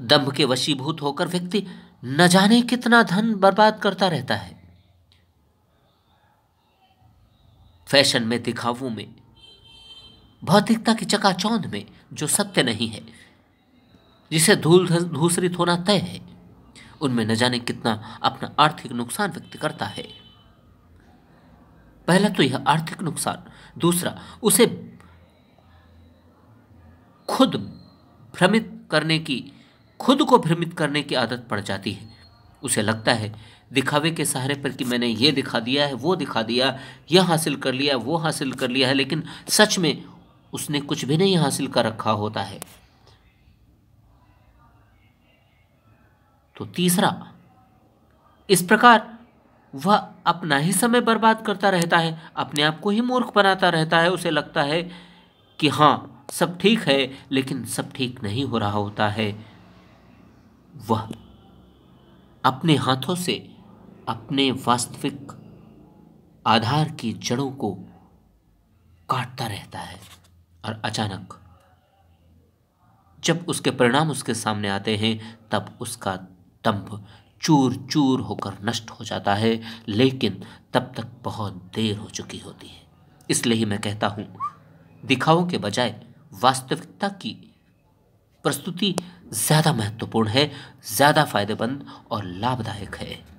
दम्भ के वशीभूत होकर व्यक्ति न जाने कितना धन बर्बाद करता रहता है फैशन में दिखावों में भौतिकता की चकाचौंध में जो सत्य नहीं है जिसे धूल धूसरित होना तय है उनमें न जाने कितना अपना आर्थिक नुकसान व्यक्त करता है पहला तो यह आर्थिक नुकसान दूसरा उसे खुद भ्रमित करने की खुद को भ्रमित करने की आदत पड़ जाती है उसे लगता है दिखावे के सहारे पर कि मैंने ये दिखा दिया है वो दिखा दिया यह हासिल कर लिया वो हासिल कर लिया है लेकिन सच में उसने कुछ भी नहीं हासिल कर रखा होता है तो तीसरा इस प्रकार वह अपना ही समय बर्बाद करता रहता है अपने आप को ही मूर्ख बनाता रहता है उसे लगता है कि हाँ सब ठीक है लेकिन सब ठीक नहीं हो रहा होता है वह अपने हाथों से अपने वास्तविक आधार की जड़ों को काटता रहता है और अचानक जब उसके परिणाम उसके सामने आते हैं तब उसका दम्भ चूर चूर होकर नष्ट हो जाता है लेकिन तब तक बहुत देर हो चुकी होती है इसलिए ही मैं कहता हूँ दिखाओ के बजाय वास्तविकता की प्रस्तुति ज़्यादा महत्वपूर्ण है ज़्यादा फायदेमंद और लाभदायक है